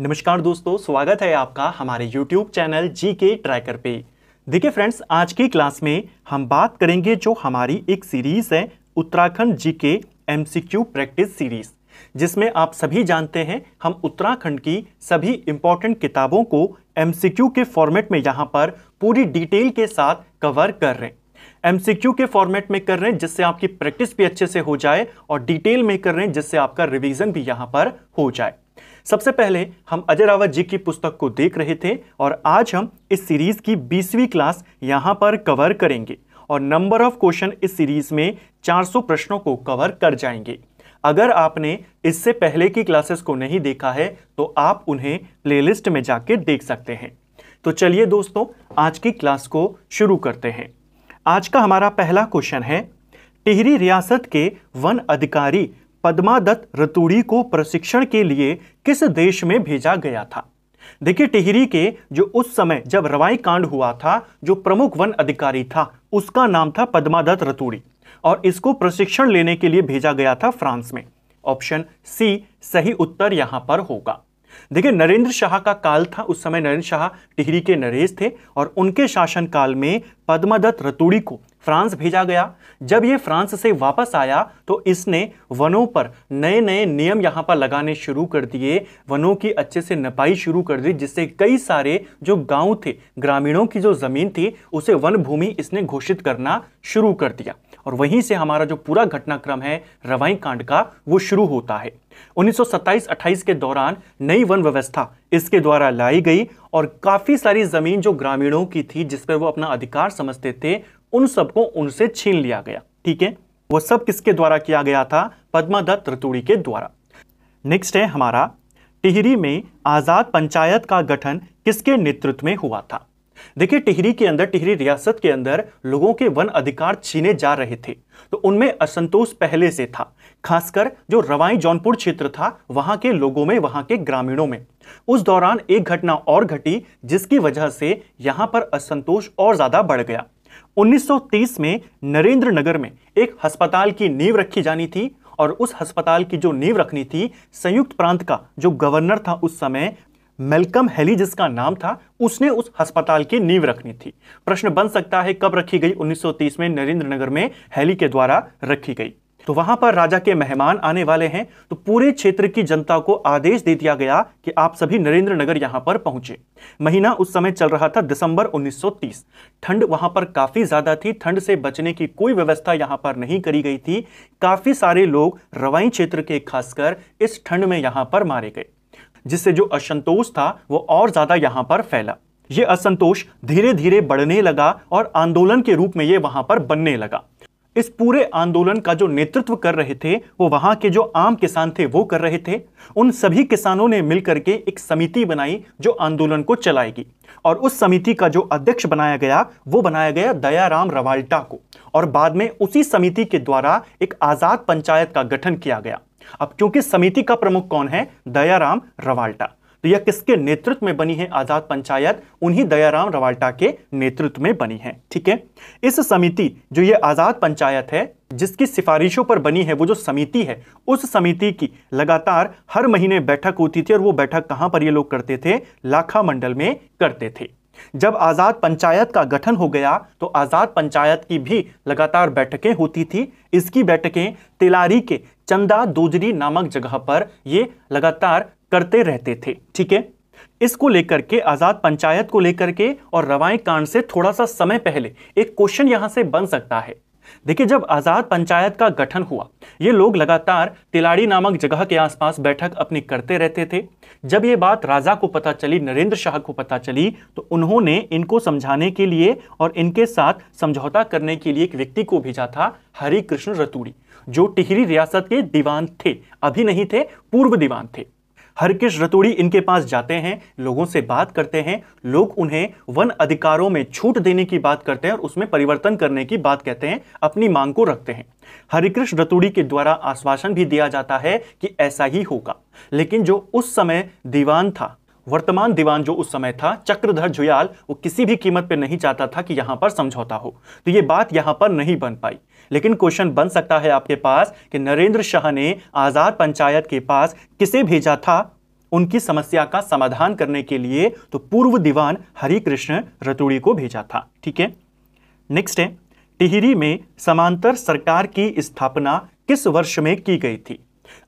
नमस्कार दोस्तों स्वागत है आपका हमारे YouTube चैनल जी के ट्रैकर पे देखिए फ्रेंड्स आज की क्लास में हम बात करेंगे जो हमारी एक सीरीज़ है उत्तराखंड जी के एम प्रैक्टिस सीरीज़ जिसमें आप सभी जानते हैं हम उत्तराखंड की सभी इंपॉर्टेंट किताबों को एम के फॉर्मेट में यहाँ पर पूरी डिटेल के साथ कवर कर रहे हैं एम के फॉर्मेट में कर रहे हैं जिससे आपकी प्रैक्टिस भी अच्छे से हो जाए और डिटेल में कर रहे हैं जिससे आपका रिवीजन भी यहाँ पर हो जाए सबसे पहले हम अजय रावत जी की पुस्तक को देख रहे थे और आज हम इस सीरीज की बीसवीं क्लास यहाँ पर कवर करेंगे और नंबर ऑफ क्वेश्चन इस सीरीज में 400 प्रश्नों को कवर कर जाएंगे अगर आपने इससे पहले की क्लासेस को नहीं देखा है तो आप उन्हें प्लेलिस्ट में जाके देख सकते हैं तो चलिए दोस्तों आज की क्लास को शुरू करते हैं आज का हमारा पहला क्वेश्चन है टिहरी रियासत के वन अधिकारी पद्मा दत्त रतूड़ी को प्रशिक्षण के लिए किस देश में भेजा गया था देखिए टिहरी के जो उस समय जब रवाई कांड हुआ था जो प्रमुख वन अधिकारी था उसका नाम था पद्मा दत्त रतूड़ी और इसको प्रशिक्षण लेने के लिए भेजा गया था फ्रांस में ऑप्शन सी सही उत्तर यहां पर होगा देखिए नरेंद्र शाह का काल था उस समय नरेंद्र शाह टिहरी के नरेश थे और उनके शासनकाल में पद्मादत्त रतूड़ी को फ्रांस भेजा गया जब ये फ्रांस से वापस आया तो इसने वनों पर नए नए नियम यहाँ पर लगाने शुरू कर दिए वनों की अच्छे से नपाई शुरू कर दी जिससे कई सारे जो गांव थे ग्रामीणों की जो ज़मीन थी उसे वन भूमि इसने घोषित करना शुरू कर दिया और वहीं से हमारा जो पूरा घटनाक्रम है रवाई कांड का वो शुरू होता है 1927-28 के दौरान नई वन व्यवस्था इसके द्वारा लाई गई और काफ़ी सारी ज़मीन जो ग्रामीणों की थी जिस पर वो अपना अधिकार समझते थे उन सबको उनसे छीन लिया गया ठीक है वो सब किसके द्वारा किया गया था पदमा दत्त के द्वारा नेक्स्ट है हमारा टिहरी में आज़ाद पंचायत का गठन किसके नेतृत्व में हुआ था देखिए टिहरी के अंदर टिहरी रियासत के अंदर लोगों के वन अधिकार छीने जा रहे थे तो उनमें असंतोष पहले से था खासकर जो रवाई जौनपुर क्षेत्र था वहां के लोगों में वहां के ग्रामीणों में उस दौरान एक घटना और घटी जिसकी वजह से यहां पर असंतोष और ज्यादा बढ़ गया 1930 में नरेंद्र नगर में एक अस्पताल की नींव रखी जानी थी और उस अस्पताल की जो नींव रखनी थी संयुक्त प्रांत का जो गवर्नर था उस समय मेलकम हेली जिसका नाम था उसने उस अस्पताल की नींव रखनी थी प्रश्न बन सकता है कब रखी गई 1930 में नरेंद्र नगर में हेली के द्वारा रखी गई तो वहां पर राजा के मेहमान आने वाले हैं तो पूरे क्षेत्र की जनता को आदेश दे दिया गया कि आप सभी नरेंद्र नगर यहां पर पहुंचे महीना उस समय चल रहा था दिसंबर 1930 ठंड वहां पर काफी ज्यादा थी ठंड से बचने की कोई व्यवस्था यहां पर नहीं करी गई थी काफी सारे लोग रवाई क्षेत्र के खासकर इस ठंड में यहां पर मारे गए जिससे जो असंतोष था वो और ज्यादा यहां पर फैला ये असंतोष धीरे धीरे बढ़ने लगा और आंदोलन के रूप में ये वहां पर बनने लगा इस पूरे आंदोलन का जो नेतृत्व कर रहे थे वो वहां के जो आम किसान थे वो कर रहे थे उन सभी किसानों ने मिलकर के एक समिति बनाई जो आंदोलन को चलाएगी और उस समिति का जो अध्यक्ष बनाया गया वो बनाया गया दयाराम रवाल्टा को और बाद में उसी समिति के द्वारा एक आजाद पंचायत का गठन किया गया अब क्योंकि समिति का प्रमुख कौन है दयाराम रवाल्टा तो यह किसके नेतृत्व में बनी है आजाद पंचायत उन्हीं दयाराम रवाल्टा के नेतृत्व में बनी है ठीक है इस समिति जो ये आजाद पंचायत है जिसकी सिफारिशों पर बनी है वो जो समिति है उस समिति की लगातार हर महीने बैठक होती थी और वो बैठक कहाँ पर ये लोग करते थे लाखा मंडल में करते थे जब आज़ाद पंचायत का गठन हो गया तो आज़ाद पंचायत की भी लगातार बैठकें होती थी इसकी बैठकें तिलारी के चंदा दोजरी नामक जगह पर ये लगातार करते रहते थे ठीक है इसको लेकर के आज़ाद पंचायत को लेकर के और रवाई कांड से थोड़ा सा समय पहले एक क्वेश्चन यहाँ से बन सकता है देखिए जब आज़ाद पंचायत का गठन हुआ ये लोग लगातार तिलाड़ी नामक जगह के आसपास बैठक अपनी करते रहते थे जब ये बात राजा को पता चली नरेंद्र शाह को पता चली तो उन्होंने इनको समझाने के लिए और इनके साथ समझौता करने के लिए एक व्यक्ति को भेजा था हरिकृष्ण रतूड़ी जो टिहरी रियासत के दीवान थे अभी नहीं थे पूर्व दीवान थे हरकिश रतूड़ी इनके पास जाते हैं लोगों से बात करते हैं लोग उन्हें वन अधिकारों में छूट देने की बात करते हैं और उसमें परिवर्तन करने की बात कहते हैं अपनी मांग को रखते हैं हरिकृष्ण रतूड़ी के द्वारा आश्वासन भी दिया जाता है कि ऐसा ही होगा लेकिन जो उस समय दीवान था वर्तमान दीवान जो उस समय था चक्रधर जुयाल वो किसी भी कीमत पर नहीं चाहता था कि यहाँ पर समझौता हो तो ये बात यहाँ पर नहीं बन पाई लेकिन क्वेश्चन बन सकता है आपके पास कि नरेंद्र शाह ने आज़ाद पंचायत के पास किसे भेजा था उनकी समस्या का समाधान करने के लिए तो पूर्व दीवान हरिकृष्ण रतुड़ी को भेजा था ठीक है नेक्स्ट है टिहरी में समांतर सरकार की स्थापना किस वर्ष में की गई थी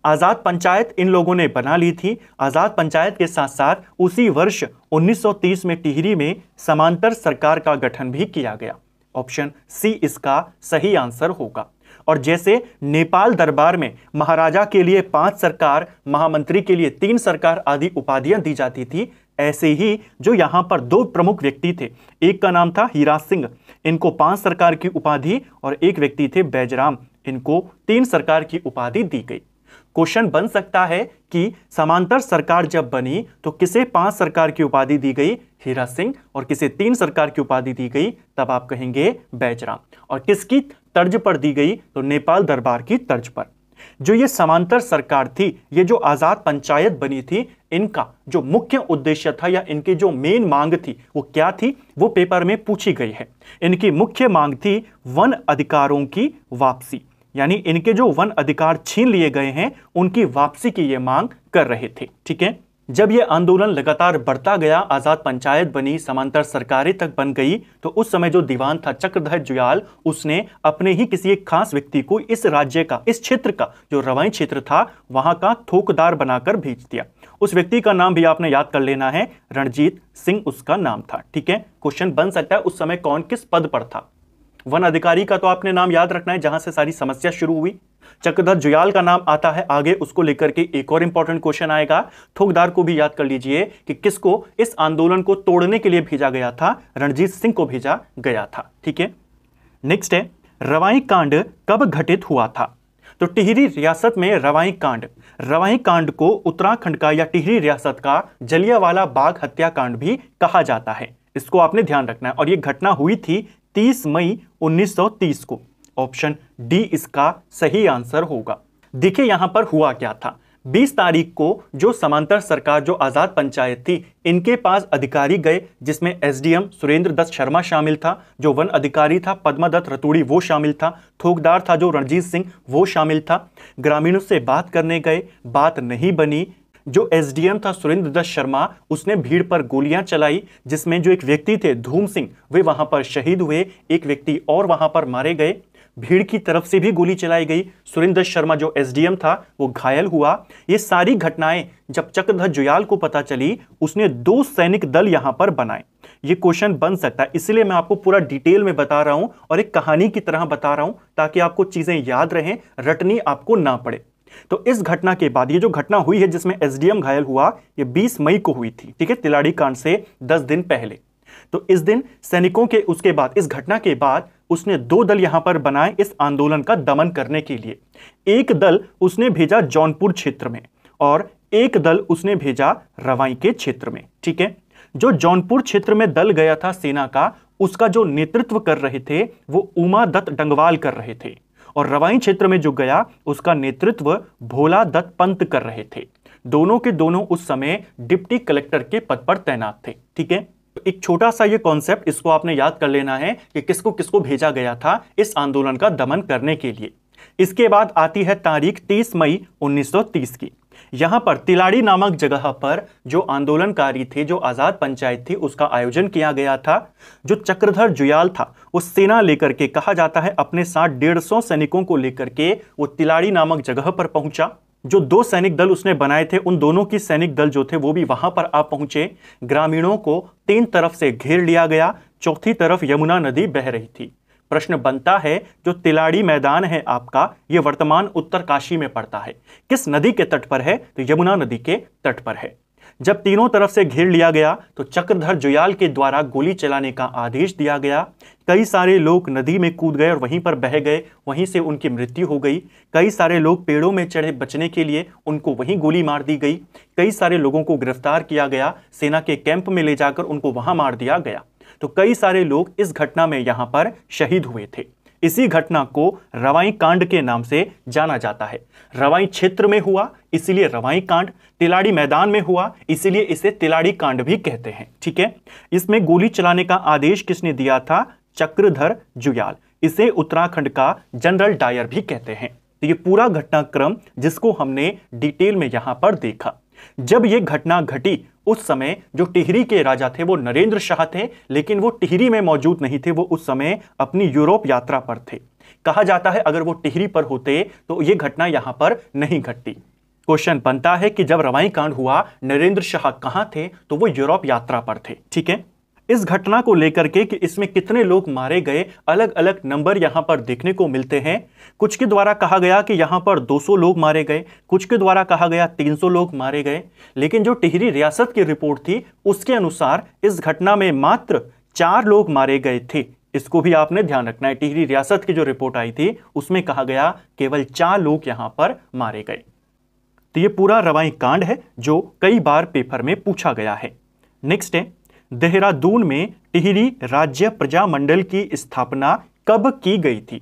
आज़ाद पंचायत इन लोगों ने बना ली थी आज़ाद पंचायत के साथ साथ उसी वर्ष 1930 में टिहरी में समांतर सरकार का गठन भी किया गया ऑप्शन सी इसका सही आंसर होगा और जैसे नेपाल दरबार में महाराजा के लिए पांच सरकार महामंत्री के लिए तीन सरकार आदि उपाधियां दी जाती थी ऐसे ही जो यहां पर दो प्रमुख व्यक्ति थे एक का नाम था हीरा सिंह इनको पांच सरकार की उपाधि और एक व्यक्ति थे बैजराम इनको तीन सरकार की उपाधि दी गई क्वेश्चन बन सकता है कि समांतर सरकार जब बनी तो किसे पांच सरकार की उपाधि दी गई हीरा सिंह और किसे तीन सरकार की उपाधि दी गई तब आप कहेंगे बैजराम और किसकी तर्ज पर दी गई तो नेपाल दरबार की तर्ज पर जो ये समांतर सरकार थी ये जो आज़ाद पंचायत बनी थी इनका जो मुख्य उद्देश्य था या इनकी जो मेन मांग थी वो क्या थी वो पेपर में पूछी गई है इनकी मुख्य मांग थी वन अधिकारों की वापसी यानी इनके जो वन अधिकार छीन लिए गए हैं उनकी वापसी की ये मांग कर रहे थे ठीक है जब ये आंदोलन लगातार बढ़ता गया आज़ाद पंचायत बनी समांतर सरकारें तक बन गई तो उस समय जो दीवान था चक्रधर जुयाल उसने अपने ही किसी एक खास व्यक्ति को इस राज्य का इस क्षेत्र का जो रवाई क्षेत्र था वहां का थोकदार बनाकर भेज दिया उस व्यक्ति का नाम भी आपने याद कर लेना है रणजीत सिंह उसका नाम था ठीक है क्वेश्चन बन सकता है उस समय कौन किस पद पर था वन अधिकारी का तो आपने नाम याद रखना है जहां से सारी समस्या शुरू हुई चक्रधर जुयाल का नाम आता है आगे उसको लेकर के एक और इंपॉर्टेंट क्वेश्चन आएगा थोकदार को भी याद कर लीजिए कि किसको इस आंदोलन को तोड़ने के लिए भेजा गया था रणजीत सिंह को भेजा गया था ठीक है नेक्स्ट है रवाई कांड कब घटित हुआ था तो टिहरी रियासत में रवाई कांड रवाई कांड को उत्तराखंड का या टिहरी रियासत का जलियावाला बाघ हत्याकांड भी कहा जाता है इसको आपने ध्यान रखना है और यह घटना हुई थी 30 मई 1930 को ऑप्शन डी इसका सही आंसर होगा देखिए यहां पर हुआ क्या था 20 तारीख को जो समांतर सरकार जो आज़ाद पंचायत थी इनके पास अधिकारी गए जिसमें एसडीएम सुरेंद्र दत्त शर्मा शामिल था जो वन अधिकारी था पद्मा दत्त रतूड़ी वो शामिल था थोकदार था जो रणजीत सिंह वो शामिल था ग्रामीणों से बात करने गए बात नहीं बनी जो एसडीएम था सुरेंद्र दत्त शर्मा उसने भीड़ पर गोलियां चलाई जिसमें जो एक व्यक्ति थे धूम सिंह वे वहां पर शहीद हुए एक व्यक्ति और वहां पर मारे गए भीड़ की तरफ से भी गोली चलाई गई सुरेंद्र शर्मा जो एसडीएम था वो घायल हुआ ये सारी घटनाएं जब चक्रधर जुयाल को पता चली उसने दो सैनिक दल यहां पर बनाए ये क्वेश्चन बन सकता है इसलिए मैं आपको पूरा डिटेल में बता रहा हूं और एक कहानी की तरह बता रहा हूं ताकि आपको चीजें याद रहें रटनी आपको ना पड़े तो इस घटना के बाद ये जो घटना हुई है जिसमें एसडीएम घायल हुआ ये 20 मई को हुई थी ठीक है तिलाड़ी कांड से 10 दिन पहले तो इस दिन सैनिकों के उसके बाद इस घटना के बाद उसने दो दल यहां पर बनाए इस आंदोलन का दमन करने के लिए एक दल उसने भेजा जौनपुर क्षेत्र में और एक दल उसने भेजा रवाई के क्षेत्र में ठीक है जो जौनपुर क्षेत्र में दल गया था सेना का उसका जो नेतृत्व कर रहे थे वो उमा दत्त डंगवाल कर रहे थे और रवाई क्षेत्र में जो गया उसका नेतृत्व भोला दत्त पंत कर रहे थे दोनों के दोनों उस समय डिप्टी कलेक्टर के पद पर तैनात थे ठीक है एक छोटा सा ये कॉन्सेप्ट इसको आपने याद कर लेना है कि किसको किसको भेजा गया था इस आंदोलन का दमन करने के लिए इसके बाद आती है तारीख 30 मई 1930 की यहाँ पर तिलाड़ी नामक जगह पर जो आंदोलनकारी थे जो आज़ाद पंचायत थी उसका आयोजन किया गया था जो चक्रधर जुयाल था वो सेना लेकर के कहा जाता है अपने साथ डेढ़ सौ सैनिकों को लेकर के वो तिलाड़ी नामक जगह पर पहुंचा जो दो सैनिक दल उसने बनाए थे उन दोनों की सैनिक दल जो थे वो भी वहां पर आ पहुंचे ग्रामीणों को तीन तरफ से घेर लिया गया चौथी तरफ यमुना नदी बह रही थी प्रश्न बनता है जो तिलाड़ी मैदान है आपका यह वर्तमान उत्तरकाशी में पड़ता है किस नदी के तट पर है तो यमुना नदी के तट पर है जब तीनों तरफ से घेर लिया गया तो चक्रधर जुयाल के द्वारा गोली चलाने का आदेश दिया गया कई सारे लोग नदी में कूद गए और वहीं पर बह गए वहीं से उनकी मृत्यु हो गई कई सारे लोग पेड़ों में चढ़े बचने के लिए उनको वहीं गोली मार दी गई कई सारे लोगों को गिरफ्तार किया गया सेना के कैंप में ले जाकर उनको वहां मार दिया गया तो कई सारे लोग इस घटना में यहाँ पर शहीद हुए थे इसी घटना को रवाई कांड के नाम से जाना जाता है रवाई क्षेत्र में हुआ इसीलिए रवाई कांड तिलाड़ी मैदान में हुआ इसीलिए इसे तिलाड़ी कांड भी कहते हैं ठीक है इसमें गोली चलाने का आदेश किसने दिया था चक्रधर जुयाल इसे उत्तराखंड का जनरल डायर भी कहते हैं तो ये पूरा घटनाक्रम जिसको हमने डिटेल में यहां पर देखा जब ये घटना घटी उस समय जो टिहरी के राजा थे वो नरेंद्र शाह थे लेकिन वो टिहरी में मौजूद नहीं थे वो उस समय अपनी यूरोप यात्रा पर थे कहा जाता है अगर वो टिहरी पर होते तो ये घटना यहां पर नहीं घटती क्वेश्चन बनता है कि जब रवाई कांड हुआ नरेंद्र शाह कहां थे तो वो यूरोप यात्रा पर थे ठीक है इस घटना को लेकर के कि इसमें कितने लोग मारे गए अलग अलग नंबर यहां पर देखने को मिलते हैं कुछ के द्वारा कहा गया कि यहां पर 200 लोग मारे गए कुछ के द्वारा कहा गया 300 लोग मारे गए लेकिन जो टिहरी रियासत की रिपोर्ट थी उसके अनुसार इस घटना में मात्र चार लोग मारे गए थे इसको भी आपने ध्यान रखना है टिहरी रियासत की जो रिपोर्ट आई थी उसमें कहा गया केवल चार लोग यहां पर मारे गए तो ये पूरा रवाई कांड है जो कई बार पेपर में पूछा गया है नेक्स्ट है देहरादून में टिहरी राज्य प्रजा मंडल की स्थापना कब की गई थी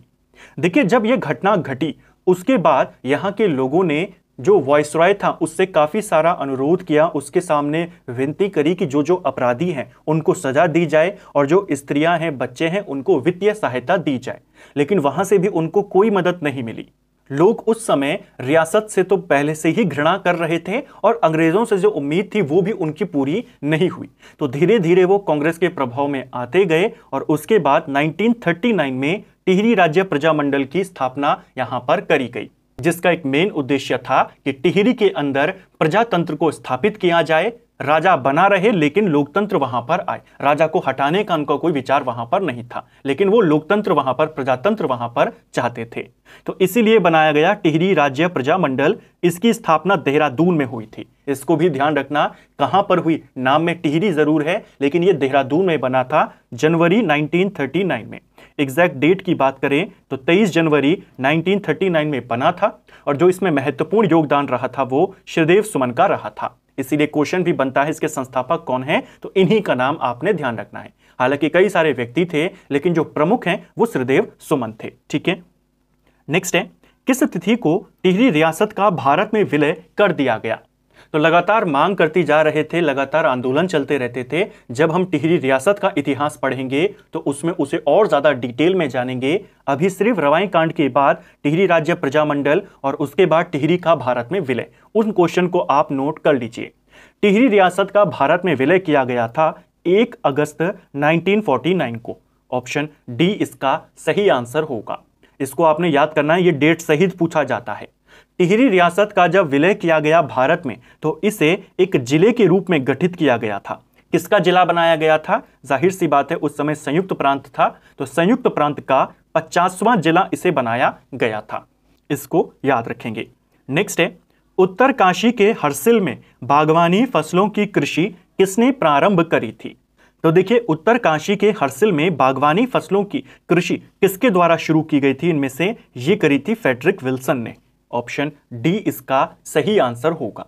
देखिए जब यह घटना घटी उसके बाद यहाँ के लोगों ने जो वॉइसराय था उससे काफ़ी सारा अनुरोध किया उसके सामने विनती करी कि जो जो अपराधी हैं उनको सज़ा दी जाए और जो स्त्रियां हैं बच्चे हैं उनको वित्तीय सहायता दी जाए लेकिन वहां से भी उनको कोई मदद नहीं मिली लोग उस समय रियासत से तो पहले से ही घृणा कर रहे थे और अंग्रेजों से जो उम्मीद थी वो भी उनकी पूरी नहीं हुई तो धीरे धीरे वो कांग्रेस के प्रभाव में आते गए और उसके बाद 1939 में टिहरी राज्य प्रजामंडल की स्थापना यहां पर करी गई जिसका एक मेन उद्देश्य था कि टिहरी के अंदर प्रजातंत्र को स्थापित किया जाए राजा बना रहे लेकिन लोकतंत्र वहां पर आए राजा को हटाने का उनका कोई विचार वहां पर नहीं था लेकिन वो लोकतंत्र वहां पर प्रजातंत्र वहां पर चाहते थे तो इसीलिए बनाया गया टिहरी राज्य प्रजा मंडल इसकी स्थापना देहरादून में हुई थी इसको भी ध्यान रखना कहां पर हुई नाम में टिहरी जरूर है लेकिन ये देहरादून में बना था जनवरी 1939 में एग्जैक्ट डेट की बात करें तो 23 जनवरी 1939 में बना था और जो इसमें महत्वपूर्ण योगदान रहा था वो श्रीदेव सुमन का रहा था इसीलिए क्वेश्चन भी बनता है इसके संस्थापक कौन है तो इन्हीं का नाम आपने ध्यान रखना है हालांकि कई सारे व्यक्ति थे लेकिन जो प्रमुख हैं वो श्रीदेव सुमन थे ठीक है नेक्स्ट है किस तिथि को टिहरी रियासत का भारत में विलय कर दिया गया तो लगातार मांग करती जा रहे थे लगातार आंदोलन चलते रहते थे जब हम टिहरी रियासत का इतिहास पढ़ेंगे तो उसमें उसे और ज़्यादा डिटेल में जानेंगे अभी सिर्फ रवाई कांड के बाद टिहरी राज्य प्रजामंडल और उसके बाद टिहरी का भारत में विलय उन क्वेश्चन को आप नोट कर लीजिए टिहरी रियासत का भारत में विलय किया गया था एक अगस्त नाइनटीन को ऑप्शन डी इसका सही आंसर होगा इसको आपने याद करना है ये डेट सहित पूछा जाता है टिहरी रियासत का जब विलय किया गया भारत में तो इसे एक जिले के रूप में गठित किया गया था किसका जिला बनाया गया था जाहिर सी बात है उस समय संयुक्त प्रांत था तो संयुक्त प्रांत का पचासवां जिला इसे बनाया गया था इसको याद रखेंगे नेक्स्ट है उत्तर काशी के हरसिल में बागवानी फसलों की कृषि किसने प्रारंभ करी थी तो देखिए उत्तर काशी के हरसिल में बागवानी फसलों की कृषि किसके द्वारा शुरू की गई थी इनमें से ये करी थी फेडरिक विल्सन ने ऑप्शन डी इसका सही आंसर होगा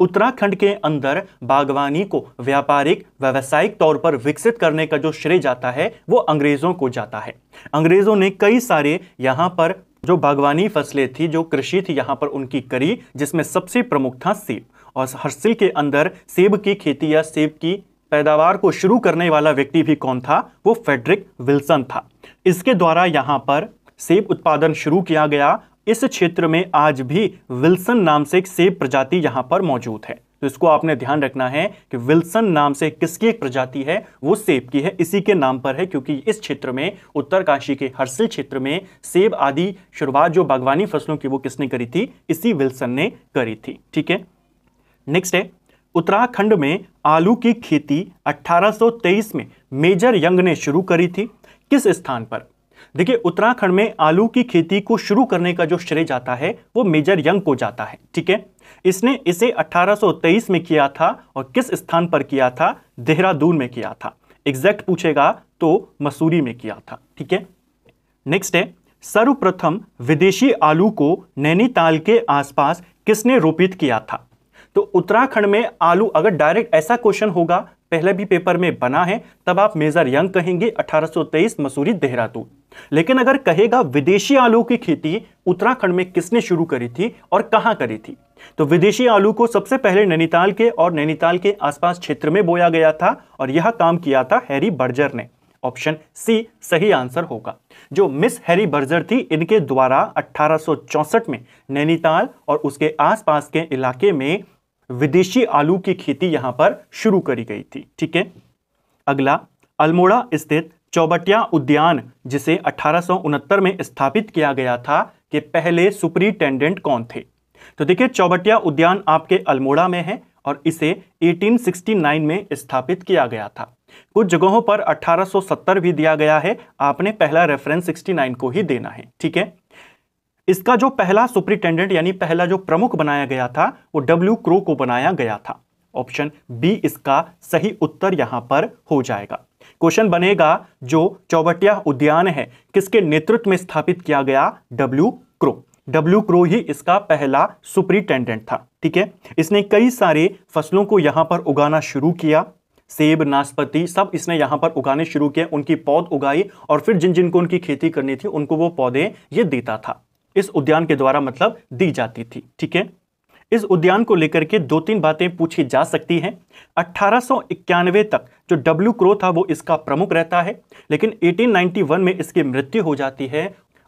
उत्तराखंड के अंदर बागवानी को व्यापारिक व्यवसायिक तौर पर विकसित करने का जो श्रेय जाता है वो अंग्रेज़ों को जाता है अंग्रेज़ों ने कई सारे यहाँ पर जो बागवानी फसलें थी जो कृषि थी यहाँ पर उनकी करी जिसमें सबसे प्रमुख था सेब और हरसिल के अंदर सेब की खेती या सेब की पैदावार को शुरू करने वाला व्यक्ति भी कौन था वो फेडरिक विल्सन था इसके द्वारा यहाँ पर सेब उत्पादन शुरू किया गया इस क्षेत्र में आज भी विल्सन नाम से एक सेब प्रजाति यहां पर मौजूद है तो इसको आपने ध्यान रखना है कि विल्सन नाम से किसकी एक प्रजाति है वो सेब की है इसी के नाम पर है क्योंकि इस क्षेत्र में उत्तरकाशी के हरसिल क्षेत्र में सेब आदि शुरुआत जो बागवानी फसलों की वो किसने करी थी इसी विल्सन ने करी थी ठीक है नेक्स्ट है उत्तराखंड में आलू की खेती 1823 में मेजर यंग ने शुरू करी थी किस स्थान पर देखिए उत्तराखंड में आलू की खेती को शुरू करने का जो श्रेय जाता है वो मेजर यंग को जाता है ठीक है इसने इसे 1823 में किया था और किस स्थान पर किया था देहरादून में किया था एग्जैक्ट पूछेगा तो मसूरी में किया था ठीक है नेक्स्ट है सर्वप्रथम विदेशी आलू को नैनीताल के आसपास किसने रोपित किया था तो उत्तराखंड में आलू अगर डायरेक्ट ऐसा क्वेश्चन होगा पहले भी पेपर में बना है तब आप मेजर यंग कहेंगे 1823 मसूरी देहरादून लेकिन अगर कहेगा विदेशी आलू की खेती उत्तराखंड में किसने शुरू करी थी और कहां करी थी तो विदेशी आलू को सबसे पहले नैनीताल के और नैनीताल के आसपास क्षेत्र में बोया गया था और यह काम किया था हैरी बर्जर ने ऑप्शन सी सही आंसर होगा जो मिस हैरी बर्जर थी इनके द्वारा अठारह में नैनीताल और उसके आसपास के इलाके में विदेशी आलू की खेती यहां पर शुरू करी गई थी ठीक है अगला अल्मोड़ा स्थित चौबटिया उद्यान जिसे अठारह में स्थापित किया गया था के पहले सुपरिटेंडेंट कौन थे तो देखिए चौबटिया उद्यान आपके अल्मोड़ा में है और इसे 1869 में स्थापित किया गया था कुछ जगहों पर 1870 भी दिया गया है आपने पहला रेफरेंस 69 को ही देना है ठीक है इसका जो पहला सुप्रिंटेंडेंट यानी पहला जो प्रमुख बनाया गया था वो डब्ल्यू क्रो को बनाया गया था ऑप्शन बी इसका सही उत्तर यहां पर हो जाएगा क्वेश्चन बनेगा जो चौबटिया उद्यान है किसके नेतृत्व में स्थापित किया गया डब्ल्यू क्रो डब्ल्यू क्रो ही इसका पहला सुप्रिंटेंडेंट था ठीक है इसने कई सारे फसलों को यहां पर उगाना शुरू किया सेब नाशपति सब इसने यहां पर उगाने शुरू किए उनकी पौध उगाई और फिर जिन जिनको उनकी खेती करनी थी उनको वो पौधे ये देता था इस उद्यान के द्वारा मतलब दी जाती थी ठीक है इस उद्यान को लेकर के दो तीन बातें पूछी जा सकती हैं अट्ठारह तक जो डब्ल्यू क्रो था वो इसका प्रमुख रहता है लेकिन 1891 में इसकी मृत्यु हो जाती है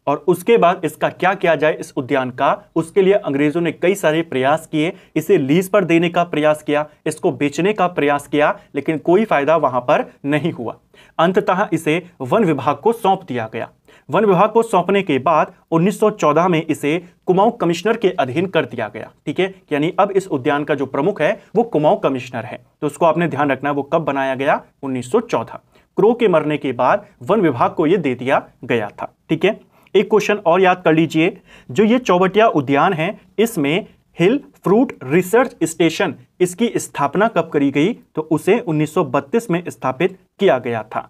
और उसके बाद इसका क्या किया जाए इस उद्यान का उसके लिए अंग्रेजों ने कई सारे प्रयास किए इसे लीज पर देने का प्रयास किया इसको बेचने का प्रयास किया लेकिन कोई फायदा वहां पर नहीं हुआ अंततः इसे वन विभाग को सौंप दिया गया वन विभाग को सौंपने के बाद 1914 में इसे कुमाऊं कमिश्नर के अधीन कर दिया गया ठीक है यानी अब इस उद्यान का जो प्रमुख है वो कुमाऊं कमिश्नर है तो उसको आपने ध्यान रखना है वो कब बनाया गया 1914 क्रो के मरने के बाद वन विभाग को ये दे दिया गया था ठीक है एक क्वेश्चन और याद कर लीजिए जो ये चौबटिया उद्यान है इसमें हिल फ्रूट रिसर्च स्टेशन इसकी स्थापना कब करी गई तो उसे 1932 में स्थापित किया गया था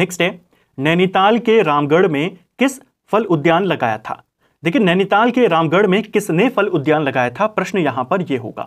नेक्स्ट है नैनीताल के रामगढ़ में किस फल उद्यान लगाया था देखिए नैनीताल के रामगढ़ में किसने फल उद्यान लगाया था प्रश्न यहाँ पर यह होगा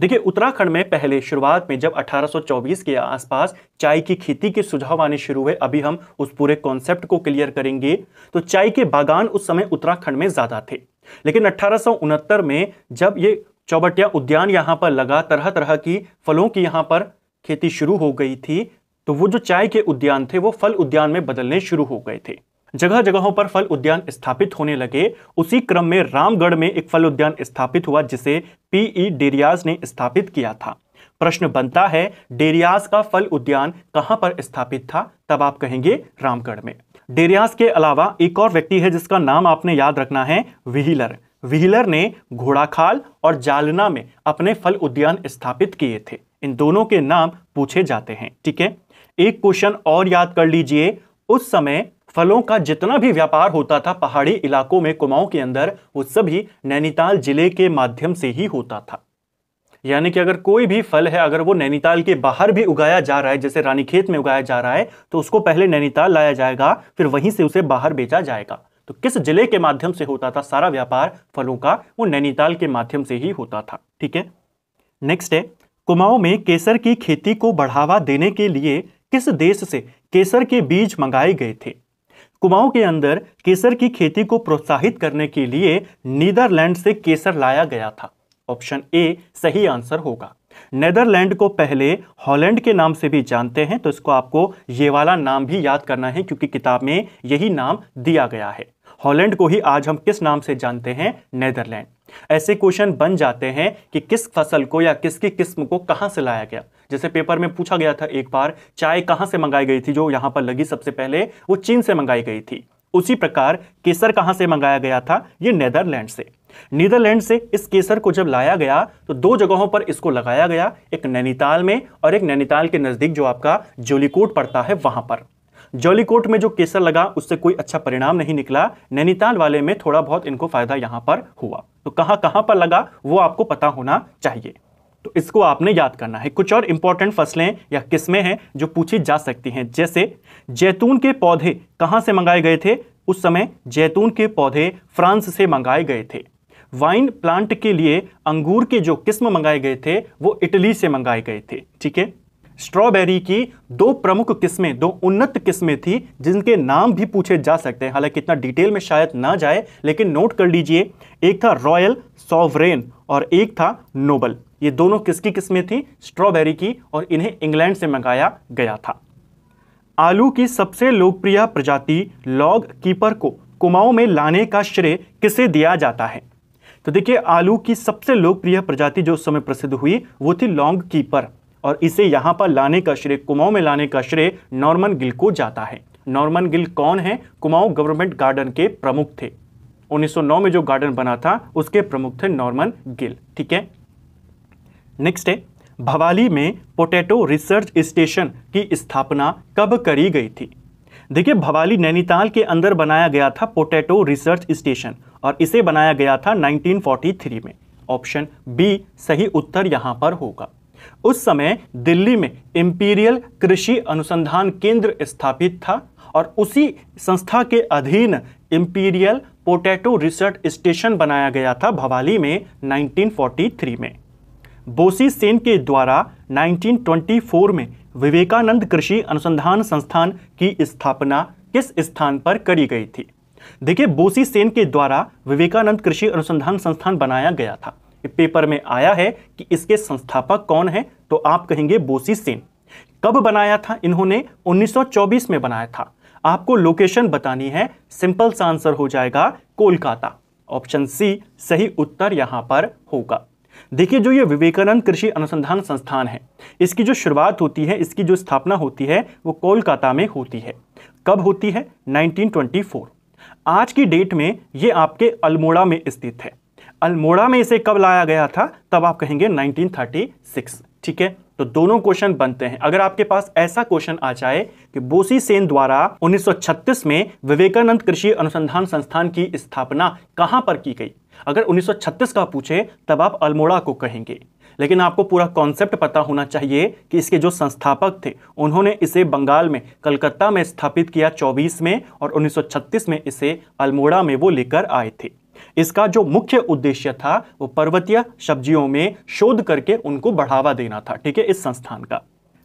देखिए उत्तराखंड में पहले शुरुआत में जब 1824 के आसपास चाय की खेती के सुझाव आने शुरू हुए अभी हम उस पूरे कॉन्सेप्ट को क्लियर करेंगे तो चाय के बागान उस समय उत्तराखंड में ज़्यादा थे लेकिन अठारह में जब ये चौबटिया उद्यान यहाँ पर लगा तरह तरह की फलों की यहाँ पर खेती शुरू हो गई थी तो वो जो चाय के उद्यान थे वो फल उद्यान में बदलने शुरू हो गए थे जगह जगहों पर फल उद्यान स्थापित होने लगे उसी क्रम में रामगढ़ में एक फल उद्यान स्थापित हुआ जिसे पीई डेरियाज ने स्थापित किया था प्रश्न बनता है डेरियाज का फल उद्यान कहां पर स्थापित था तब आप कहेंगे रामगढ़ में डेरियाज के अलावा एक और व्यक्ति है जिसका नाम आपने याद रखना है विहिलर व्हीलर ने घोड़ाखाल और जालना में अपने फल उद्यान स्थापित किए थे इन दोनों के नाम पूछे जाते हैं ठीक है एक क्वेश्चन और याद कर लीजिए उस समय फलों का जितना भी व्यापार होता था पहाड़ी इलाकों में कुमाऊं के अंदर वो सभी नैनीताल जिले के माध्यम से ही होता था यानी कि अगर कोई भी फल है अगर वो नैनीताल के बाहर भी उगाया जा रहा है जैसे रानीखेत में उगाया जा रहा है तो उसको पहले नैनीताल लाया जाएगा फिर वहीं से उसे बाहर बेचा जाएगा तो किस जिले के माध्यम से होता था सारा व्यापार फलों का वो नैनीताल के माध्यम से ही होता था ठीक है नेक्स्ट है कुमाऊं में केसर की खेती को बढ़ावा देने के लिए किस देश से केसर के बीज मंगाए गए थे कुमाऊं के अंदर केसर की खेती को प्रोत्साहित करने के लिए नीदरलैंड से केसर लाया गया था ऑप्शन ए सही आंसर होगा नेदरलैंड को पहले हॉलैंड के नाम से भी जानते हैं तो इसको आपको ये वाला नाम भी याद करना है क्योंकि किताब में यही नाम दिया गया है हॉलैंड को ही आज हम किस नाम से जानते हैं नेदरलैंड ऐसे क्वेश्चन बन जाते हैं कि किस फसल को या किसकी किस्म को कहां से लाया गया जैसे पेपर में पूछा गया था एक बार चाय कहाँ से मंगाई गई थी जो यहाँ पर लगी सबसे पहले वो चीन से मंगाई गई थी उसी प्रकार केसर कहाँ से मंगाया गया था ये नेदरलैंड से नीदरलैंड से इस केसर को जब लाया गया तो दो जगहों पर इसको लगाया गया एक नैनीताल में और एक नैनीताल के नज़दीक जो आपका जोलीकोट पड़ता है वहाँ पर जोलीकोट में जो केसर लगा उससे कोई अच्छा परिणाम नहीं निकला नैनीताल वाले में थोड़ा बहुत इनको फायदा यहाँ पर हुआ तो कहाँ कहाँ पर लगा वो आपको पता होना चाहिए तो इसको आपने याद करना है कुछ और इंपॉर्टेंट फसलें या किस्में हैं जो पूछी जा सकती हैं जैसे जैतून के पौधे कहाँ से मंगाए गए थे उस समय जैतून के पौधे फ्रांस से मंगाए गए थे वाइन प्लांट के लिए अंगूर के जो किस्म मंगाए गए थे वो इटली से मंगाए गए थे ठीक है स्ट्रॉबेरी की दो प्रमुख किस्में दो उन्नत किस्में थी जिनके नाम भी पूछे जा सकते हैं हालांकि इतना डिटेल में शायद ना जाए लेकिन नोट कर लीजिए एक था रॉयल सॉवरेन और एक था नोबल ये दोनों किसकी किस्में थी स्ट्रॉबेरी की और इन्हें इंग्लैंड से मंगाया गया था आलू की सबसे लोकप्रिय प्रजाति लॉग कीपर को कुमाऊं में लाने का श्रेय किसे दिया जाता है तो देखिए आलू की सबसे लोकप्रिय प्रजाति जो उस समय प्रसिद्ध हुई वो थी लॉन्ग कीपर और इसे यहाँ पर लाने का श्रेय कुमाऊँ में लाने का श्रेय नॉर्मन गिल को जाता है नॉर्मन गिल कौन है कुमाऊँ गवर्नमेंट गार्डन के प्रमुख थे 1909 में जो गार्डन बना था उसके प्रमुख थे नॉर्मन गिल ठीक है नेक्स्ट है भवाली में पोटैटो रिसर्च स्टेशन की स्थापना कब करी गई थी देखिए भवाली नैनीताल के अंदर बनाया गया था पोटैटो रिसर्च स्टेशन और इसे बनाया गया था 1943 में ऑप्शन बी सही उत्तर यहां पर होगा उस समय दिल्ली में इंपीरियल कृषि अनुसंधान केंद्र स्थापित था और उसी संस्था के अधीन इंपीरियल पोटैटो रिसर्च स्टेशन बनाया गया था भवाली में 1943 में बोसी सेन के द्वारा 1924 में विवेकानंद कृषि अनुसंधान संस्थान की स्थापना किस स्थान पर करी गई थी देखिए बोसी सेन के द्वारा विवेकानंद कृषि अनुसंधान संस्थान बनाया गया था पेपर में आया है कि इसके संस्थापक कौन है तो आप कहेंगे बोसी सेन कब बनाया था इन्होंने 1924 में बनाया था आपको लोकेशन बतानी है सिंपल सा आंसर हो जाएगा कोलकाता ऑप्शन सी सही उत्तर यहां पर होगा देखिए जो ये विवेकानंद कृषि अनुसंधान संस्थान है इसकी जो शुरुआत होती है इसकी जो स्थापना होती है वो कोलकाता में होती है कब होती है 1924 आज की डेट में ये आपके अल्मोड़ा में स्थित है अल्मोड़ा में इसे कब लाया गया था तब आप कहेंगे 1936 ठीक है तो दोनों क्वेश्चन बनते हैं अगर आपके पास ऐसा क्वेश्चन आ जाए कि बोसी सेन द्वारा 1936 में विवेकानंद कृषि अनुसंधान संस्थान की स्थापना कहां पर की गई अगर 1936 का पूछे तब आप अल्मोड़ा को कहेंगे लेकिन आपको पूरा कॉन्सेप्ट पता होना चाहिए कि इसके जो संस्थापक थे उन्होंने इसे बंगाल में कलकत्ता में स्थापित किया 24 में और 1936 में इसे अल्मोड़ा में वो लेकर आए थे इसका जो मुख्य उद्देश्य था वो पर्वतीय सब्जियों में शोध करके उनको बढ़ावा देना था ठीक है इस संस्थान का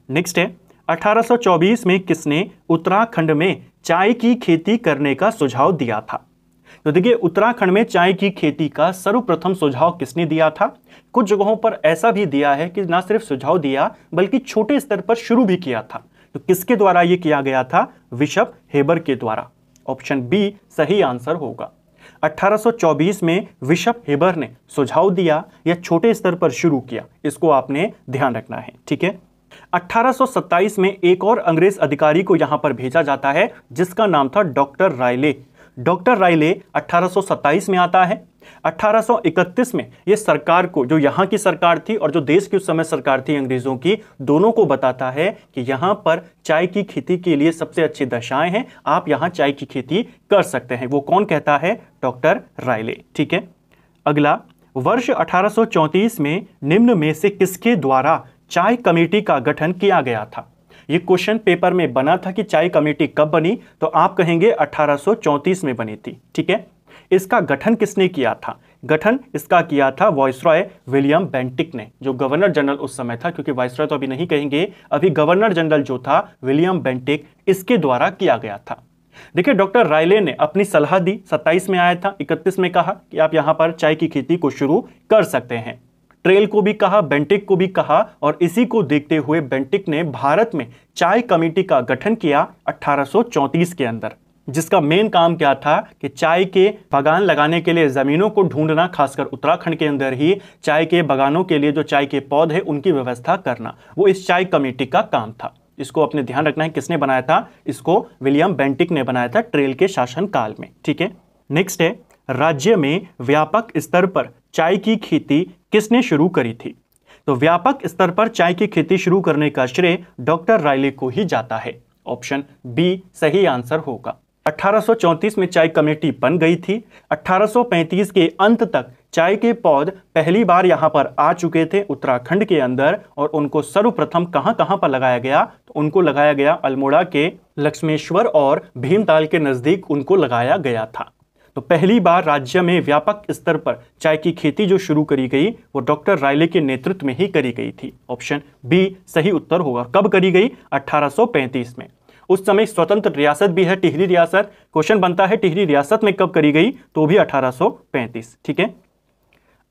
नेक्स्ट है 1824 में किसने उत्तराखंड में चाय की खेती करने का सुझाव दिया था तो देखिए उत्तराखंड में चाय की खेती का सर्वप्रथम सुझाव किसने दिया था कुछ जगहों पर ऐसा भी दिया है कि ना सिर्फ सुझाव दिया बल्कि छोटे स्तर पर शुरू भी किया था तो किसके द्वारा यह किया गया था विशप हेबर के द्वारा ऑप्शन बी सही आंसर होगा 1824 में विशप हेबर ने सुझाव दिया या छोटे स्तर पर शुरू किया इसको आपने ध्यान रखना है ठीक है 1827 में एक और अंग्रेज अधिकारी को यहां पर भेजा जाता है जिसका नाम था डॉक्टर रायले डॉक्टर रायले 1827 में आता है 1831 में ये सरकार को जो यहाँ की सरकार थी और जो देश की उस समय सरकार थी अंग्रेज़ों की दोनों को बताता है कि यहाँ पर चाय की खेती के लिए सबसे अच्छी दशाएं हैं आप यहाँ चाय की खेती कर सकते हैं वो कौन कहता है डॉक्टर रायले ठीक है अगला वर्ष अठारह में निम्न में से किसके द्वारा चाय कमेटी का गठन किया गया था ये क्वेश्चन पेपर में बना था कि चाय कमेटी कब बनी तो आप कहेंगे 1834 में बनी थी ठीक है इसका गठन किसने किया था गठन इसका किया था वॉइसरॉय विलियम बेंटिक ने जो गवर्नर जनरल उस समय था क्योंकि वॉइसरॉय तो अभी नहीं कहेंगे अभी गवर्नर जनरल जो था विलियम बेंटिक इसके द्वारा किया गया था देखिए डॉक्टर रायले ने अपनी सलाह दी 27 में आया था 31 में कहा कि आप यहां पर चाय की खेती को शुरू कर सकते हैं ट्रेल को भी कहा बेंटिक को भी कहा और इसी को देखते हुए बेंटिक ने भारत में चाय कमेटी का गठन किया अठारह के अंदर जिसका मेन काम क्या था कि चाय के बागान लगाने के लिए ज़मीनों को ढूंढना खासकर उत्तराखंड के अंदर ही चाय के बागानों के लिए जो चाय के पौधे उनकी व्यवस्था करना वो इस चाय कमेटी का काम था इसको अपने ध्यान रखना है किसने बनाया था इसको विलियम बेंटिक ने बनाया था ट्रेल के शासन काल में ठीक है नेक्स्ट है राज्य में व्यापक स्तर पर चाय की खेती किसने शुरू करी थी तो व्यापक स्तर पर चाय की खेती शुरू करने का श्रेय डॉक्टर रायले को ही जाता है ऑप्शन बी सही आंसर होगा 1834 में चाय कमेटी बन गई थी 1835 के अंत तक चाय के पौध पहली बार यहाँ पर आ चुके थे उत्तराखंड के अंदर और उनको सर्वप्रथम कहाँ कहाँ पर लगाया गया तो उनको लगाया गया अल्मोड़ा के लक्ष्मेश्वर और भीमताल के नज़दीक उनको लगाया गया था तो पहली बार राज्य में व्यापक स्तर पर चाय की खेती जो शुरू करी गई वो डॉक्टर रायले के नेतृत्व में ही करी गई थी ऑप्शन बी सही उत्तर होगा कब करी गई 1835 में उस समय स्वतंत्र रियासत भी है टिहरी रियासत क्वेश्चन बनता है टिहरी रियासत में कब करी गई तो भी 1835 ठीक है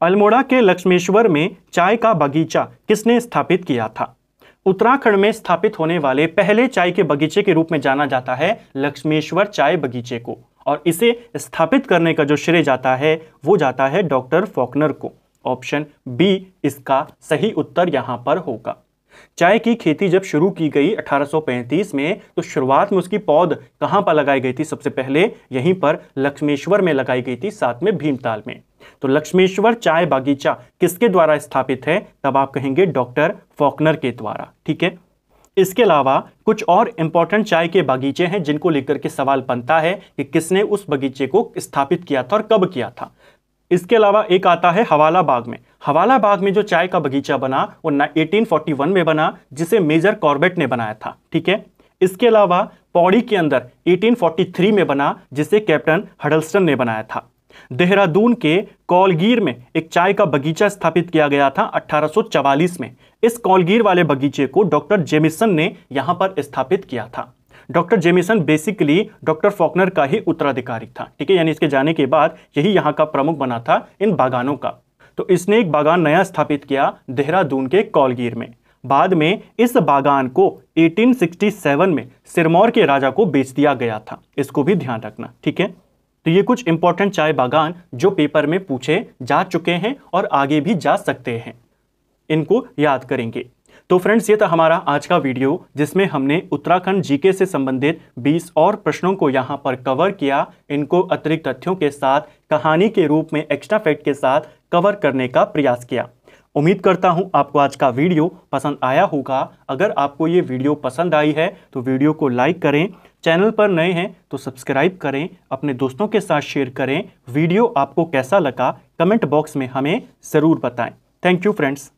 अल्मोड़ा के लक्ष्मेश्वर में चाय का बगीचा किसने स्थापित किया था उत्तराखंड में स्थापित होने वाले पहले चाय के बगीचे के रूप में जाना जाता है लक्ष्मेश्वर चाय बगीचे को और इसे स्थापित करने का जो श्रेय जाता है वो जाता है डॉक्टर फॉकनर को ऑप्शन बी इसका सही उत्तर यहां पर होगा चाय की खेती जब शुरू की गई 1835 में तो शुरुआत में उसकी पौध कहाँ पर लगाई गई थी सबसे पहले यहीं पर लक्ष्मेश्वर में लगाई गई थी साथ में भीमताल में तो लक्ष्मेश्वर चाय बागीचा किसके द्वारा स्थापित है तब आप कहेंगे डॉक्टर फॉकनर के द्वारा ठीक है इसके अलावा कुछ और इम्पॉर्टेंट चाय के बागीचे हैं जिनको लेकर के सवाल बनता है कि किसने उस बगीचे को स्थापित किया था और कब किया था इसके अलावा एक आता है हवाला बाग में हवाला बाग में जो चाय का बगीचा बना वो 1841 में बना जिसे मेजर कॉर्बेट ने बनाया था ठीक है इसके अलावा पौड़ी के अंदर 1843 में बना जिसे कैप्टन हडलस्टन ने बनाया था देहरादून के कौलगीर में एक चाय का बगीचा स्थापित किया गया था 1844 में इस कौलगीर वाले बगीचे को डॉक्टर जेमिसन ने यहाँ पर स्थापित किया था doctor Jamison basically doctor Faulkner का ही उत्तराधिकारी था ठीक है यानी इसके जाने के बाद यही यहाँ का प्रमुख बना था इन बागानों का तो इसने एक बागान नया स्थापित किया देहरादून के कौलगीर में बाद में इस बागान को 1867 में सिरमौर के राजा को बेच दिया गया था इसको भी ध्यान रखना ठीक है तो ये कुछ इंपॉर्टेंट चाय बागान जो पेपर में पूछे जा चुके हैं और आगे भी जा सकते हैं इनको याद करेंगे तो फ्रेंड्स ये था हमारा आज का वीडियो जिसमें हमने उत्तराखंड जीके से संबंधित 20 और प्रश्नों को यहाँ पर कवर किया इनको अतिरिक्त तथ्यों के साथ कहानी के रूप में एक्स्ट्रा फैक्ट के साथ कवर करने का प्रयास किया उम्मीद करता हूं आपको आज का वीडियो पसंद आया होगा अगर आपको ये वीडियो पसंद आई है तो वीडियो को लाइक करें चैनल पर नए हैं तो सब्सक्राइब करें अपने दोस्तों के साथ शेयर करें वीडियो आपको कैसा लगा कमेंट बॉक्स में हमें ज़रूर बताएं थैंक यू फ्रेंड्स